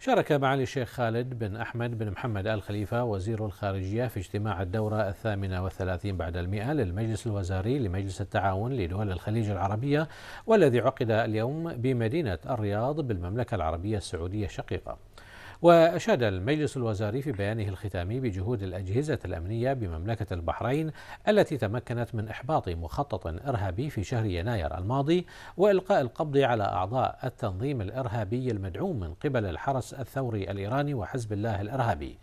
شارك معالي الشيخ خالد بن أحمد بن محمد آل خليفة وزير الخارجية في اجتماع الدورة الثامنة والثلاثين بعد المئة للمجلس الوزاري لمجلس التعاون لدول الخليج العربية والذي عقد اليوم بمدينة الرياض بالمملكة العربية السعودية الشقيقة وأشاد المجلس الوزاري في بيانه الختامي بجهود الأجهزة الأمنية بمملكة البحرين التي تمكنت من إحباط مخطط إرهابي في شهر يناير الماضي وإلقاء القبض على أعضاء التنظيم الإرهابي المدعوم من قبل الحرس الثوري الإيراني وحزب الله الإرهابي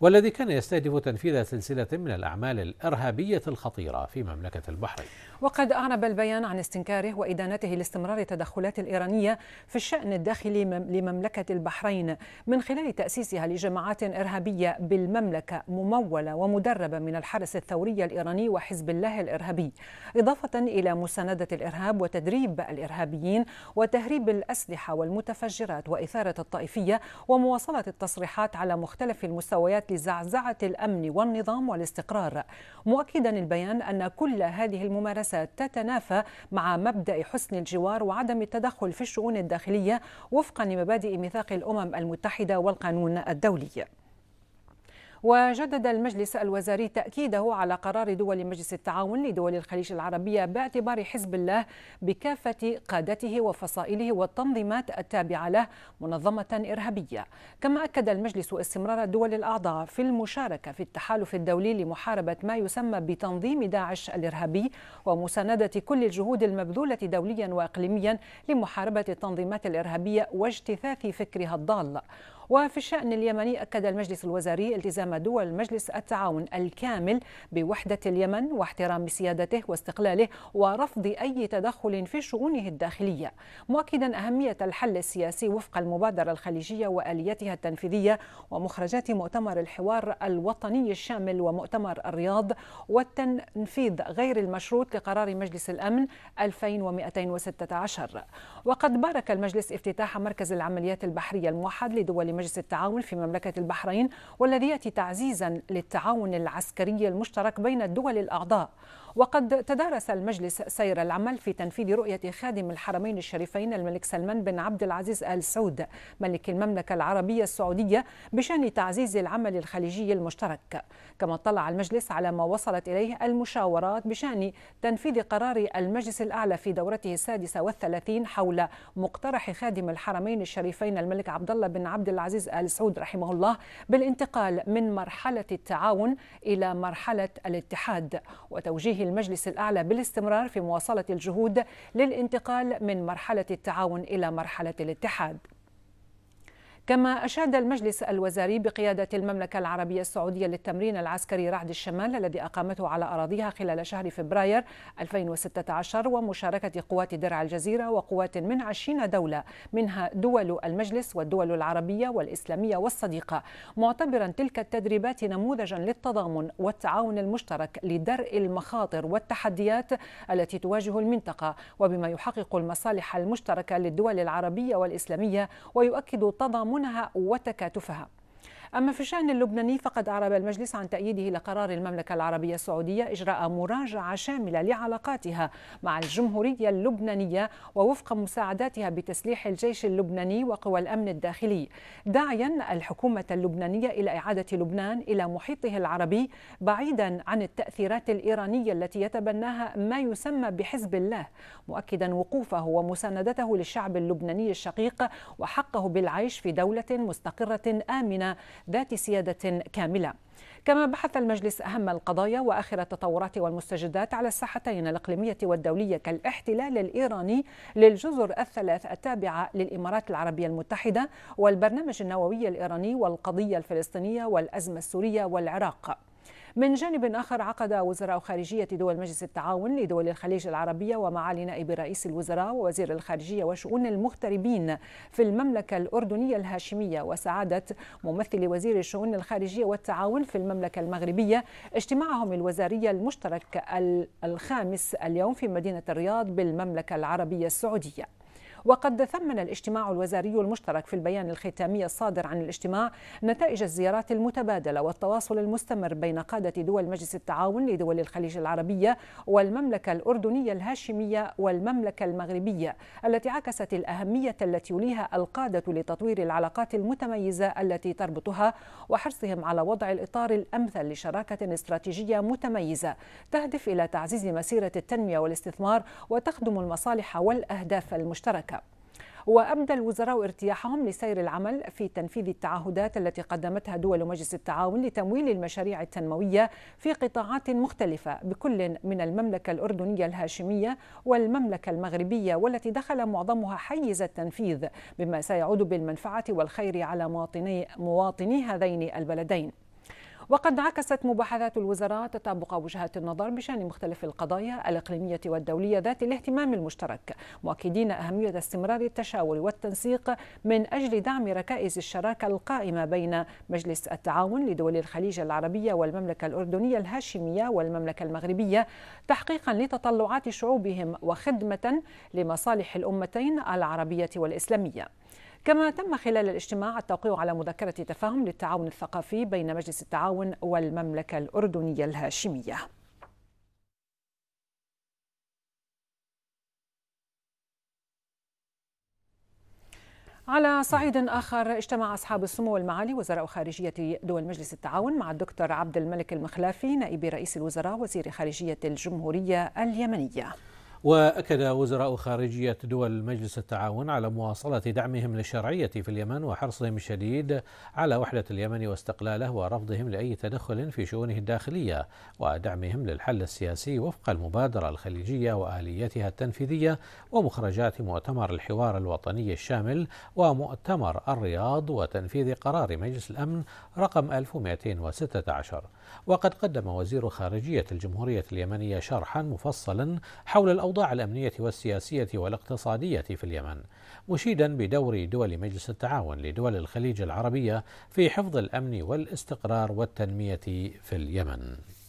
والذي كان يستهدف تنفيذ سلسلة من الأعمال الإرهابية الخطيرة في مملكة البحرين وقد أعرب البيان عن استنكاره وإدانته لاستمرار التدخلات الإيرانية في الشأن الداخلي لمملكة البحرين من خلال تأسيسها لجماعات إرهابية بالمملكة ممولة ومدربة من الحرس الثوري الإيراني وحزب الله الإرهابي إضافة إلى مساندة الإرهاب وتدريب الإرهابيين وتهريب الأسلحة والمتفجرات وإثارة الطائفية ومواصلة التصريحات على مختلف المستويات لزعزعة الأمن والنظام والاستقرار مؤكدا البيان أن كل هذه الممارسات تتنافى مع مبدأ حسن الجوار وعدم التدخل في الشؤون الداخلية وفقا لمبادئ ميثاق الأمم المتحدة والقانون الدولي وجدد المجلس الوزاري تأكيده على قرار دول مجلس التعاون لدول الخليج العربية باعتبار حزب الله بكافة قادته وفصائله والتنظيمات التابعة له منظمة إرهابية كما أكد المجلس استمرار الدول الأعضاء في المشاركة في التحالف الدولي لمحاربة ما يسمى بتنظيم داعش الإرهابي ومساندة كل الجهود المبذولة دوليا وإقليميا لمحاربة التنظيمات الإرهابية واجتثاث فكرها الضال وفي الشأن اليمني أكد المجلس الوزاري التزام دول مجلس التعاون الكامل بوحدة اليمن واحترام سيادته واستقلاله ورفض أي تدخل في شؤونه الداخلية مؤكدا أهمية الحل السياسي وفق المبادرة الخليجية وآليتها التنفيذية ومخرجات مؤتمر الحوار الوطني الشامل ومؤتمر الرياض والتنفيذ غير المشروط لقرار مجلس الأمن 2216 وقد بارك المجلس افتتاح مركز العمليات البحرية الموحد لدول مجلس التعاون في مملكة البحرين والذي يأتي تعزيزا للتعاون العسكري المشترك بين الدول الأعضاء وقد تدارس المجلس سير العمل في تنفيذ رؤية خادم الحرمين الشريفين الملك سلمان بن عبد العزيز آل سعود ملك المملكة العربية السعودية بشأن تعزيز العمل الخليجي المشترك كما اطلع المجلس على ما وصلت إليه المشاورات بشأن تنفيذ قرار المجلس الأعلى في دورته السادسة والثلاثين حول مقترح خادم الحرمين الشريفين الملك عبد الله بن عبد العزيز العزيز ال سعود رحمه الله بالانتقال من مرحله التعاون الى مرحله الاتحاد وتوجيه المجلس الاعلى بالاستمرار في مواصله الجهود للانتقال من مرحله التعاون الى مرحله الاتحاد كما أشاد المجلس الوزاري بقيادة المملكة العربية السعودية للتمرين العسكري رعد الشمال الذي أقامته على أراضيها خلال شهر فبراير 2016 ومشاركة قوات درع الجزيرة وقوات من 20 دولة منها دول المجلس والدول العربية والإسلامية والصديقة معتبرا تلك التدريبات نموذجا للتضامن والتعاون المشترك لدرء المخاطر والتحديات التي تواجه المنطقة وبما يحقق المصالح المشتركة للدول العربية والإسلامية ويؤكد تضامن يفهمونها وتكاتفها أما في الشأن اللبناني فقد أعرب المجلس عن تأييده لقرار المملكة العربية السعودية إجراء مراجعة شاملة لعلاقاتها مع الجمهورية اللبنانية ووفق مساعداتها بتسليح الجيش اللبناني وقوى الأمن الداخلي داعيا الحكومة اللبنانية إلى إعادة لبنان إلى محيطه العربي بعيدا عن التأثيرات الإيرانية التي يتبناها ما يسمى بحزب الله مؤكدا وقوفه ومساندته للشعب اللبناني الشقيق وحقه بالعيش في دولة مستقرة آمنة ذات سيادة كاملة كما بحث المجلس أهم القضايا وآخر التطورات والمستجدات على الساحتين الإقليمية والدولية كالاحتلال الإيراني للجزر الثلاث التابعة للإمارات العربية المتحدة والبرنامج النووي الإيراني والقضية الفلسطينية والأزمة السورية والعراق من جانب آخر عقد وزراء خارجية دول مجلس التعاون لدول الخليج العربية ومعالي نائب رئيس الوزراء ووزير الخارجية وشؤون المغتربين في المملكة الأردنية الهاشمية وسعادة ممثل وزير الشؤون الخارجية والتعاون في المملكة المغربية اجتماعهم الوزاري المشترك الخامس اليوم في مدينة الرياض بالمملكة العربية السعودية وقد ثمن الاجتماع الوزاري المشترك في البيان الختامي الصادر عن الاجتماع نتائج الزيارات المتبادله والتواصل المستمر بين قاده دول مجلس التعاون لدول الخليج العربيه والمملكه الاردنيه الهاشميه والمملكه المغربيه التي عكست الاهميه التي يليها القاده لتطوير العلاقات المتميزه التي تربطها وحرصهم على وضع الاطار الامثل لشراكه استراتيجيه متميزه تهدف الى تعزيز مسيره التنميه والاستثمار وتخدم المصالح والاهداف المشتركه المشتركه وأبدى الوزراء ارتياحهم لسير العمل في تنفيذ التعهدات التي قدمتها دول مجلس التعاون لتمويل المشاريع التنموية في قطاعات مختلفة بكل من المملكة الأردنية الهاشمية والمملكة المغربية والتي دخل معظمها حيز التنفيذ بما سيعود بالمنفعة والخير على مواطني مواطني هذين البلدين. وقد عكست مباحثات الوزراء تطابق وجهات النظر بشان مختلف القضايا الإقليمية والدولية ذات الاهتمام المشترك مؤكدين أهمية استمرار التشاور والتنسيق من أجل دعم ركائز الشراكة القائمة بين مجلس التعاون لدول الخليج العربية والمملكة الأردنية الهاشمية والمملكة المغربية تحقيقا لتطلعات شعوبهم وخدمة لمصالح الأمتين العربية والإسلامية كما تم خلال الاجتماع التوقيع على مذكرة تفاهم للتعاون الثقافي بين مجلس التعاون والمملكة الأردنية الهاشمية على صعيد آخر اجتمع أصحاب السمو والمعالي وزراء خارجية دول مجلس التعاون مع الدكتور عبد الملك المخلافي نائب رئيس الوزراء وزير خارجية الجمهورية اليمنية وأكد وزراء خارجية دول مجلس التعاون على مواصلة دعمهم للشرعية في اليمن وحرصهم الشديد على وحدة اليمن واستقلاله ورفضهم لأي تدخل في شؤونه الداخلية ودعمهم للحل السياسي وفق المبادرة الخليجية وآليتها التنفيذية ومخرجات مؤتمر الحوار الوطني الشامل ومؤتمر الرياض وتنفيذ قرار مجلس الأمن رقم 1216 وقد قدم وزير خارجية الجمهورية اليمنية شرحا مفصلا حول الأوضاع الأوضاع الأمنية والسياسية والاقتصادية في اليمن مشيدا بدور دول مجلس التعاون لدول الخليج العربية في حفظ الأمن والاستقرار والتنمية في اليمن